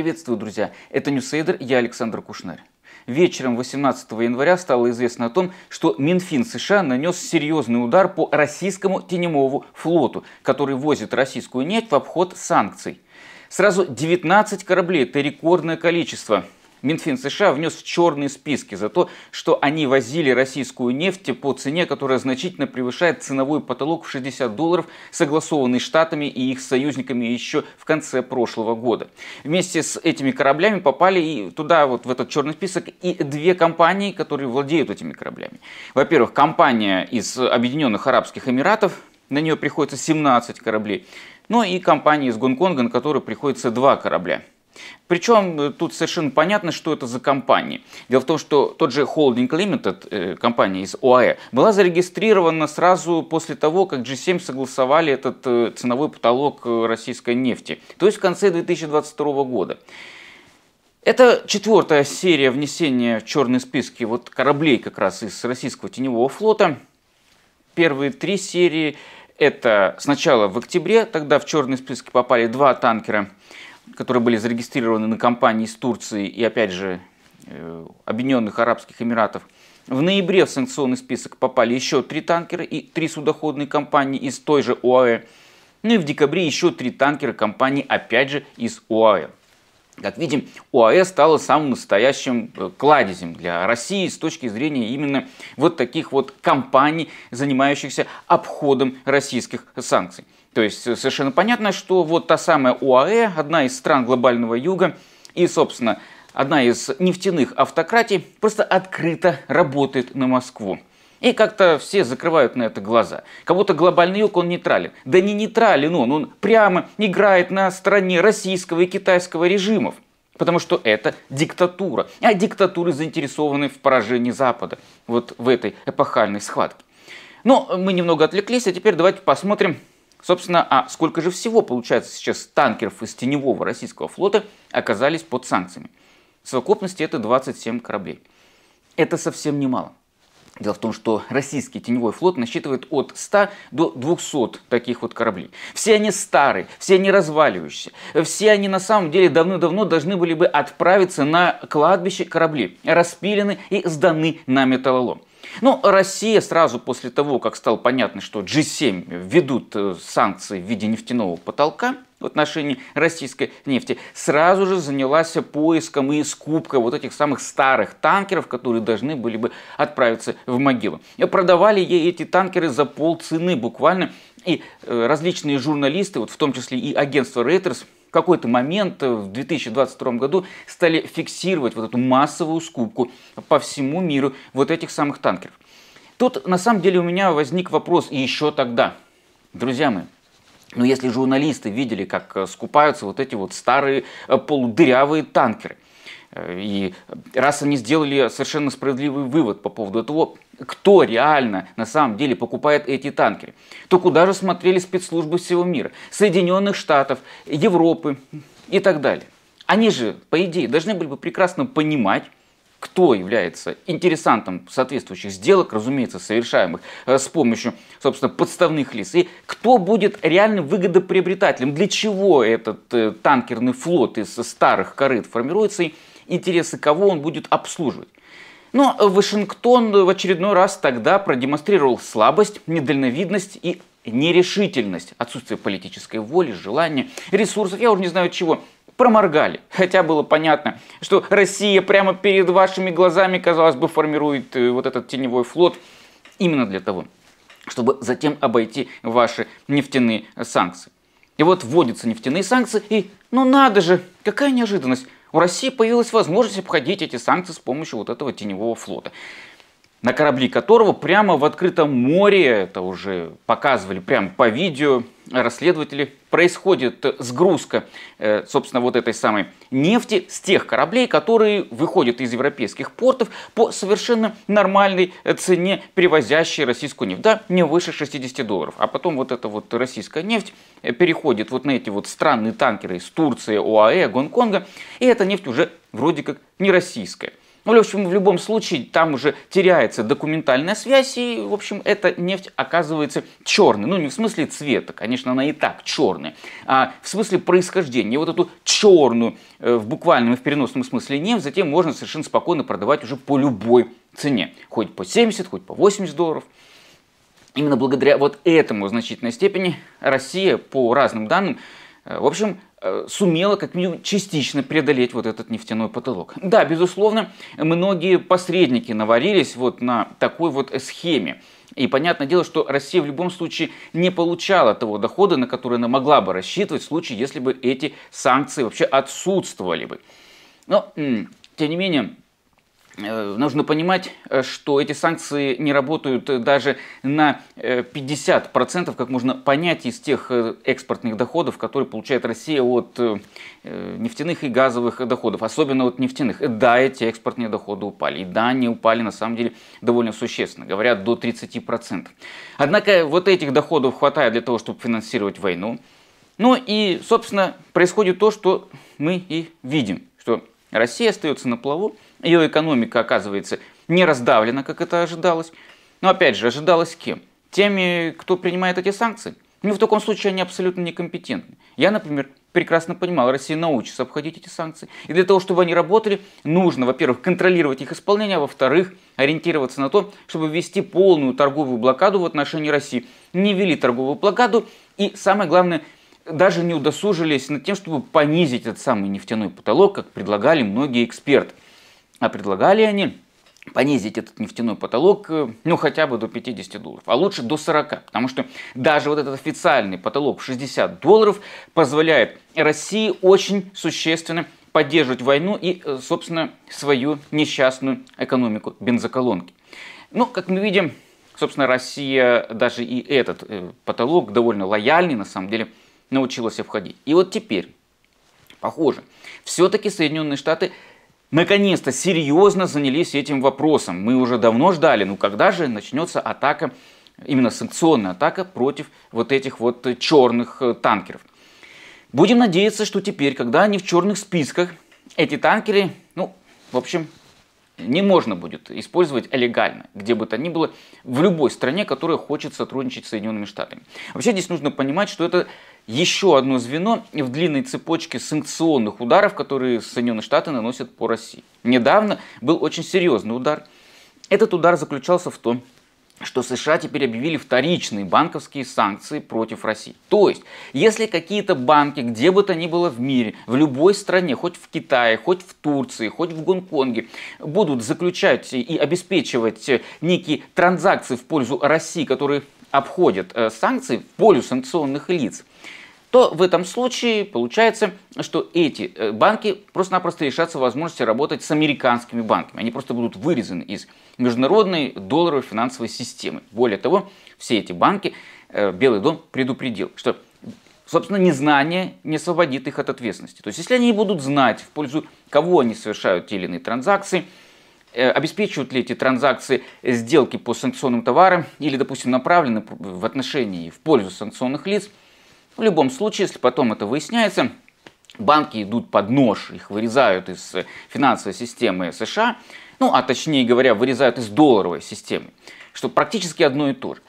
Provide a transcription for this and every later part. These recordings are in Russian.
приветствую, друзья! Это Ньюсейдер, я Александр Кушнер. Вечером 18 января стало известно о том, что Минфин США нанес серьезный удар по российскому теневому флоту, который возит российскую нефть в обход санкций. Сразу 19 кораблей – это рекордное количество. Минфин США внес в черные списки за то, что они возили российскую нефть по цене, которая значительно превышает ценовой потолок в 60 долларов, согласованный штатами и их союзниками еще в конце прошлого года. Вместе с этими кораблями попали и туда, вот в этот черный список, и две компании, которые владеют этими кораблями. Во-первых, компания из Объединенных Арабских Эмиратов, на нее приходится 17 кораблей. Ну и компания из Гонконга, на которую приходится два корабля. Причем э, тут совершенно понятно, что это за компании. Дело в том, что тот же Holding Limited, э, компания из ОАЭ, была зарегистрирована сразу после того, как G7 согласовали этот э, ценовой потолок российской нефти, то есть в конце 2022 года. Это четвертая серия внесения в черные списки вот кораблей как раз из российского теневого флота. Первые три серии это сначала в октябре, тогда в черные списки попали два танкера – которые были зарегистрированы на компании из Турции и, опять же, э, Объединенных Арабских Эмиратов. В ноябре в санкционный список попали еще три танкера и три судоходные компании из той же ОАЭ. Ну и в декабре еще три танкера компании, опять же, из ОАЭ. Как видим, ОАЭ стало самым настоящим э, кладезем для России с точки зрения именно вот таких вот компаний, занимающихся обходом российских санкций. То есть э, совершенно понятно, что вот та самая ОАЭ, одна из стран глобального юга, и, собственно, одна из нефтяных автократий, просто открыто работает на Москву. И как-то все закрывают на это глаза. Как будто глобальный юг, он нейтрален. Да не нейтрален он, он прямо играет на стороне российского и китайского режимов. Потому что это диктатура. А диктатуры заинтересованы в поражении Запада. Вот в этой эпохальной схватке. Но мы немного отвлеклись, а теперь давайте посмотрим Собственно, а сколько же всего, получается, сейчас танкеров из теневого российского флота оказались под санкциями? В совокупности это 27 кораблей. Это совсем немало. Дело в том, что российский теневой флот насчитывает от 100 до 200 таких вот кораблей. Все они старые, все они разваливающиеся. Все они на самом деле давно-давно должны были бы отправиться на кладбище кораблей, распилены и сданы на металлолом. Но ну, Россия сразу после того, как стало понятно, что G7 ведут э, санкции в виде нефтяного потолка в отношении российской нефти, сразу же занялась поиском и скупкой вот этих самых старых танкеров, которые должны были бы отправиться в могилу. И продавали ей эти танкеры за полцены буквально, и э, различные журналисты, вот в том числе и агентство Reuters, в какой-то момент э, в 2022 году стали фиксировать вот эту массовую скупку по всему миру вот этих самых танкеров. Тут на самом деле у меня возник вопрос и еще тогда. Друзья мои, но ну, если журналисты видели, как э, скупаются вот эти вот старые э, полудырявые танкеры, Э, и раз они сделали совершенно справедливый вывод по поводу того, кто реально на самом деле покупает эти танкеры, то куда же смотрели спецслужбы всего мира? Соединенных Штатов, Европы и так далее. Они же, по идее, должны были бы прекрасно понимать, кто является интересантом соответствующих сделок, разумеется, совершаемых э, с помощью, собственно, подставных лиц, и кто будет реальным выгодоприобретателем, для чего этот э, танкерный флот из старых корыт формируется и интересы кого он будет обслуживать. Но ну, а Вашингтон в очередной раз тогда продемонстрировал слабость, недальновидность и нерешительность, отсутствие политической воли, желания, ресурсов, я уже не знаю чего, проморгали. Хотя было понятно, что Россия прямо перед вашими глазами, казалось бы, формирует э, вот этот теневой флот именно для того, чтобы затем обойти ваши нефтяные санкции. И вот вводятся нефтяные санкции, и ну надо же, какая неожиданность. У России появилась возможность обходить эти санкции с помощью вот этого теневого флота на корабли которого прямо в открытом море, это уже показывали прямо по видео расследователи, происходит сгрузка, э, собственно, вот этой самой нефти с тех кораблей, которые выходят из европейских портов по совершенно нормальной э, цене, перевозящей российскую нефть. Да, не выше 60 долларов. А потом вот эта вот российская нефть э, переходит вот на эти вот странные танкеры из Турции, ОАЭ, Гонконга, и эта нефть уже вроде как не российская. Ну, в общем, в любом случае, там уже теряется документальная связь, и, в общем, эта нефть оказывается черной. Ну, не в смысле цвета, конечно, она и так черная, а в смысле происхождения. вот эту черную, э, в буквальном и в переносном смысле нефть, затем можно совершенно спокойно продавать уже по любой цене. Хоть по 70, хоть по 80 долларов. Именно благодаря вот этому в значительной степени Россия, по разным данным, Э, в общем, э, сумела как минимум частично преодолеть вот этот нефтяной потолок. Да, безусловно, многие посредники наварились вот на такой вот схеме. И понятное дело, что Россия в любом случае не получала того дохода, на который она могла бы рассчитывать в случае, если бы эти санкции вообще отсутствовали бы. Но, тем не менее, Э, нужно понимать, э, что эти санкции не работают э, даже на 50%, как можно понять из тех экспортных доходов, которые получает Россия от нефтяных и газовых доходов, особенно от нефтяных. Да, эти экспортные доходы упали. И да, они упали на самом деле довольно существенно, говорят до 30%. Однако вот этих доходов хватает для того, чтобы финансировать войну. Ну и, собственно, происходит то, что мы и видим, что Россия остается на плаву, ее экономика оказывается не раздавлена, как это ожидалось. Но опять же, ожидалось кем? Теми, кто принимает эти санкции. Ну, в таком случае они абсолютно некомпетентны. Я, например, прекрасно понимал, Россия научится обходить эти санкции. И для того, чтобы они работали, нужно, во-первых, контролировать их исполнение, а во-вторых, ориентироваться на то, чтобы ввести полную торговую блокаду в отношении России. Не ввели торговую блокаду и, самое главное, даже не удосужились над тем, чтобы понизить этот самый нефтяной потолок, как предлагали многие эксперты. А предлагали они понизить этот нефтяной потолок, э, ну, хотя бы до 50 долларов, а лучше до 40, потому что даже вот этот официальный потолок в 60 долларов позволяет России очень существенно поддерживать войну и, э, собственно, свою несчастную экономику бензоколонки. Ну, как мы видим, собственно, Россия даже и этот э, потолок довольно лояльный, на самом деле, научилась обходить. И вот теперь, похоже, все-таки Соединенные Штаты – наконец-то серьезно занялись этим вопросом. Мы уже давно ждали, ну когда же начнется атака, именно санкционная атака против вот этих вот э, черных э, танкеров. Будем надеяться, что теперь, когда они в черных списках, эти танкеры, ну, в общем, не можно будет использовать легально, где бы то ни было, в любой стране, которая хочет сотрудничать с Соединенными Штатами. Вообще здесь нужно понимать, что это еще одно звено в длинной цепочке санкционных ударов, которые Соединенные Штаты наносят по России. Недавно был очень серьезный удар. Этот удар заключался в том, что США теперь объявили вторичные банковские санкции против России. То есть, если какие-то банки, где бы то ни было в мире, в любой стране, хоть в Китае, хоть в Турции, хоть в Гонконге, будут заключать и обеспечивать э, некие транзакции в пользу России, которые обходят э, санкции в пользу санкционных лиц, то в этом случае получается, что эти э, банки просто-напросто лишатся возможности работать с американскими банками. Они просто будут вырезаны из международной долларовой финансовой системы. Более того, все эти банки э, Белый дом предупредил, что Собственно, незнание не освободит их от ответственности. То есть, если они будут знать, в пользу кого они совершают те или иные транзакции, Э, обеспечивают ли эти транзакции сделки по санкционным товарам или, допустим, направлены в отношении в пользу санкционных лиц. В любом случае, если потом это выясняется, банки идут под нож, их вырезают из э, финансовой системы США, ну, а точнее говоря, вырезают из долларовой системы, что практически одно и то же.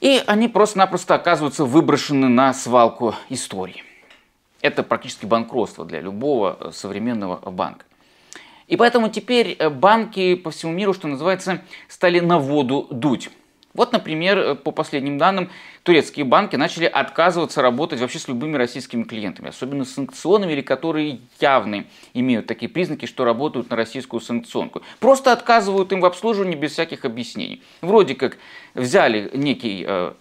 И они просто-напросто оказываются выброшены на свалку истории. Это практически банкротство для любого э, современного банка. И поэтому теперь э, банки по всему миру, что называется, стали на воду дуть. Вот, например, э, по последним данным, турецкие банки начали отказываться работать вообще с любыми российскими клиентами, особенно с санкционными, или которые явно имеют такие признаки, что работают на российскую санкционку. Просто отказывают им в обслуживании без всяких объяснений. Вроде как взяли некий э,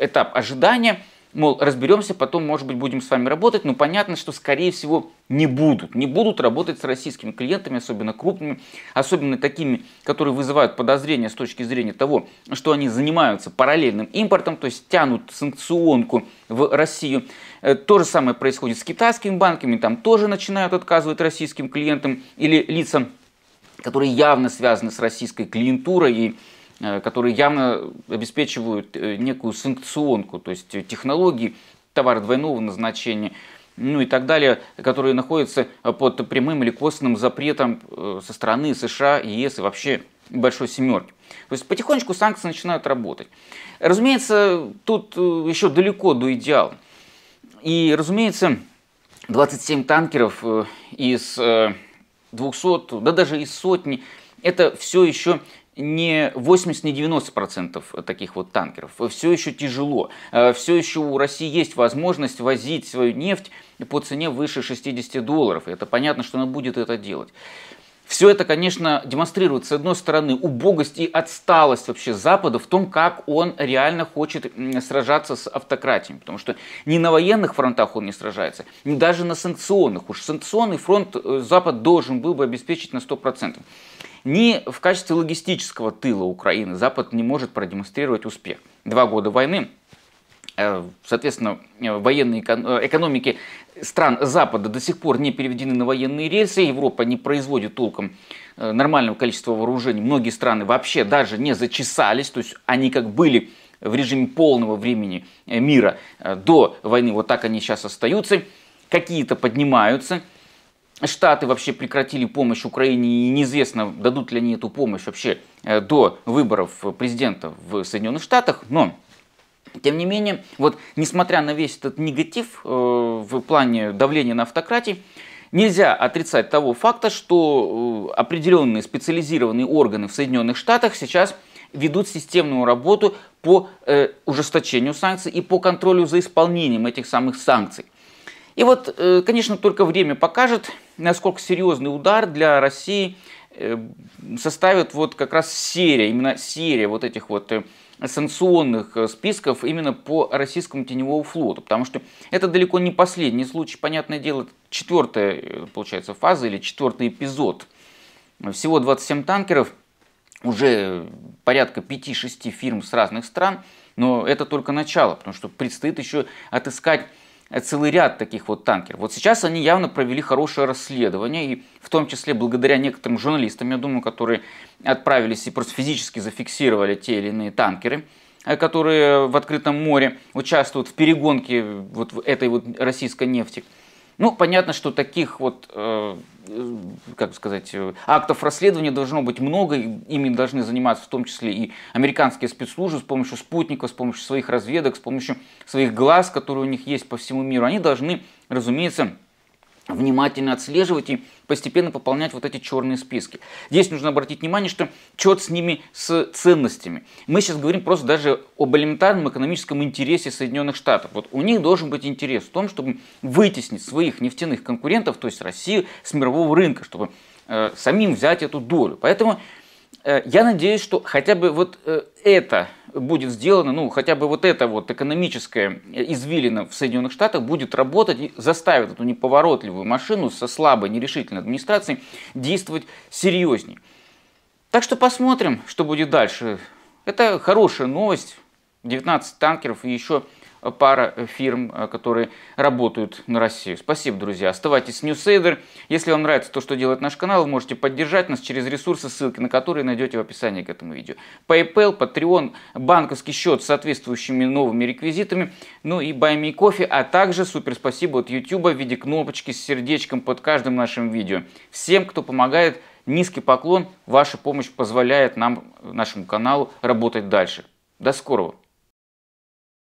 этап ожидания – мол, разберемся, потом, может быть, будем с вами работать, но понятно, что, скорее всего, не будут. Не будут работать с российскими клиентами, особенно крупными, особенно такими, которые вызывают подозрения с точки зрения того, что они занимаются параллельным импортом, то есть тянут санкционку в Россию. Э, то же самое происходит с китайскими банками, там тоже начинают отказывать российским клиентам или лицам, которые явно связаны с российской клиентурой и Э, которые явно обеспечивают э, некую санкционку, то есть технологии, товар двойного назначения, ну и так далее, которые находятся э, под прямым или косвенным запретом со стороны США, ЕС и вообще большой семерки. То есть потихонечку санкции начинают работать. Разумеется, тут еще далеко до идеала. И, разумеется, 27 танкеров из 200, да даже из сотни, это все еще не 80, не 90 процентов таких вот танкеров. Все еще тяжело. Э, Все еще у России есть возможность возить свою нефть по цене выше 60 долларов. И это понятно, что она будет это делать. Все это, конечно, демонстрирует, с одной стороны, убогость и отсталость вообще Запада в том, как он реально хочет сражаться с автократией. Потому что ни на военных фронтах он не сражается, ни даже на санкционных. Уж санкционный фронт э, Запад должен был бы обеспечить на 100%. Ни в качестве логистического тыла Украины Запад не может продемонстрировать успех. Два года войны э, соответственно, э, военные э, экономики стран Запада до сих пор не переведены на военные рельсы, Европа не производит толком нормального количества вооружений, многие страны вообще даже не зачесались, то есть они как были в режиме полного времени мира до войны, вот так они сейчас остаются, какие-то поднимаются – Штаты вообще прекратили помощь Украине, и неизвестно, дадут ли они эту помощь вообще э, до выборов президента в Соединенных Штатах, но тем не менее, вот несмотря на весь этот негатив э, в плане давления на автократии, нельзя отрицать того факта, что э, определенные специализированные органы в Соединенных Штатах сейчас ведут системную работу по э, ужесточению санкций и по контролю за исполнением этих самых санкций. И вот, э, конечно, только время покажет, насколько серьезный удар для России э, составит вот как раз серия, именно серия вот этих вот э, санкционных списков именно по российскому теневому флоту, потому что это далеко не последний случай, понятное дело, четвертая, получается, фаза или четвертый эпизод. Всего 27 танкеров, уже порядка 5-6 фирм с разных стран, но это только начало, потому что предстоит еще отыскать Э, целый ряд таких вот танкеров. Вот сейчас они явно провели хорошее расследование, и в том числе благодаря некоторым журналистам, я думаю, которые отправились и просто физически зафиксировали те или иные танкеры, э, которые в открытом море участвуют в перегонке вот этой вот российской нефти. Ну, понятно, что таких вот, э, э как сказать, э, актов расследования должно быть много, и ими должны заниматься в том числе и американские спецслужбы с помощью спутников, с помощью своих разведок, с помощью своих глаз, которые у них есть по всему миру. Они должны, разумеется, внимательно отслеживать и постепенно пополнять вот эти черные списки. Здесь нужно обратить внимание, что черт с ними, с ценностями. Мы сейчас говорим просто даже об элементарном экономическом интересе Соединенных Штатов. Вот у них должен быть интерес в том, чтобы вытеснить своих нефтяных конкурентов, то есть Россию, с мирового рынка, чтобы э, самим взять эту долю. Поэтому Э, я надеюсь, что хотя бы вот э, это будет сделано, ну, хотя бы вот это вот экономическое э, извилина в Соединенных Штатах будет работать и заставит эту неповоротливую машину со слабой, нерешительной администрацией действовать серьезней. Так что посмотрим, что будет дальше. Это хорошая новость. 19 танкеров и еще пара фирм, э, которые работают на Россию. Спасибо, друзья. Оставайтесь с Ньюсейдер. Если вам нравится то, что делает наш канал, вы можете поддержать нас через ресурсы, ссылки на которые найдете в описании к этому видео. PayPal, Patreon, банковский счет с соответствующими новыми реквизитами, ну и Buy Me Coffee, а также супер спасибо от YouTube в виде кнопочки с сердечком под каждым нашим видео. Всем, кто помогает, низкий поклон. Ваша помощь позволяет нам, нашему каналу, работать дальше. До скорого!